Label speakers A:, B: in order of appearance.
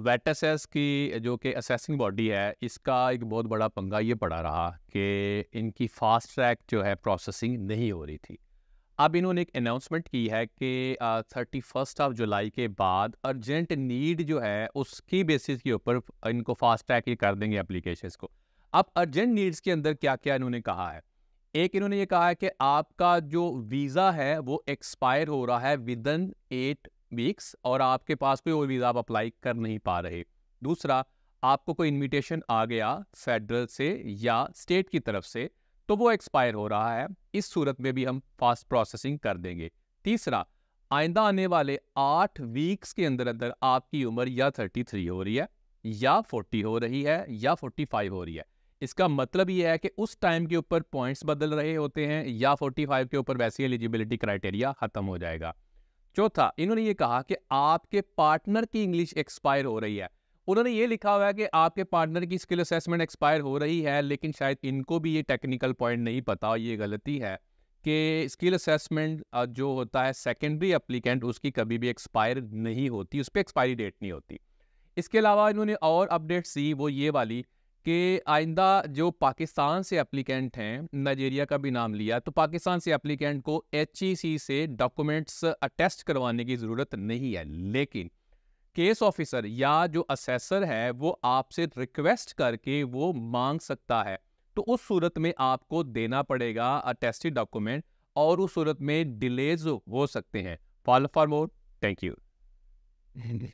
A: वेटएसएस की जो कि असेसिंग बॉडी है इसका एक बहुत बड़ा पंगा ये पड़ा रहा कि इनकी फास्ट ट्रैक जो है प्रोसेसिंग नहीं हो रही थी अब इन्होंने एक अनाउंसमेंट की है कि थर्टी फर्स्ट ऑफ जुलाई के बाद अर्जेंट नीड जो है उसकी बेसिस के ऊपर इनको फास्ट ट्रैक ही कर देंगे एप्लीकेशन को अब अर्जेंट नीड्स के अंदर क्या क्या इन्होंने कहा है एक इन्होंने ये कहा है कि आपका जो वीज़ा है वो एक्सपायर हो रहा है विद इन एट वीक्स और आपके पास कोई और वीज़ा आप अप्लाई कर नहीं पा रहे दूसरा आपको कोई इनविटेशन आ गया फेडरल से या स्टेट की तरफ से तो वो एक्सपायर हो रहा है इस सूरत में भी हम फास्ट प्रोसेसिंग कर देंगे तीसरा आइंदा आने वाले आठ वीक्स के अंदर अंदर आपकी उम्र या थर्टी थ्री हो रही है या फोर्टी हो रही है या फोर्टी फाइव हो रही है इसका मतलब ये है कि उस टाइम के ऊपर पॉइंट्स बदल रहे होते हैं या फोर्टी फाइव के ऊपर वैसी एलिजिबिलिटी क्राइटेरिया ख़त्म हो जाएगा चौथा इन्होंने ये कहा कि आपके पार्टनर की इंग्लिश एक्सपायर हो रही है उन्होंने ये लिखा हुआ है कि आपके पार्टनर की स्किल असेसमेंट एक्सपायर हो रही है लेकिन शायद इनको भी ये टेक्निकल पॉइंट नहीं पता ये गलती है कि स्किल असेसमेंट जो होता है सेकेंडरी अप्लीकेंट उसकी कभी भी एक्सपायर नहीं होती उस पर एक्सपायरी डेट नहीं होती इसके अलावा इन्होंने और अपडेट्स दी वो ये वाली कि आइंदा जो पाकिस्तान से एप्लीकेंट हैं नाइजेरिया का भी नाम लिया तो पाकिस्तान से एप्लीकेंट को एच से डॉक्यूमेंट्स अटेस्ट करवाने की ज़रूरत नहीं है लेकिन केस ऑफिसर या जो असेसर है वो आपसे रिक्वेस्ट करके वो मांग सकता है तो उस सूरत में आपको देना पड़ेगा अटेस्टेड डॉक्यूमेंट और उस सूरत में डिलेज हो सकते हैं fall for more thank you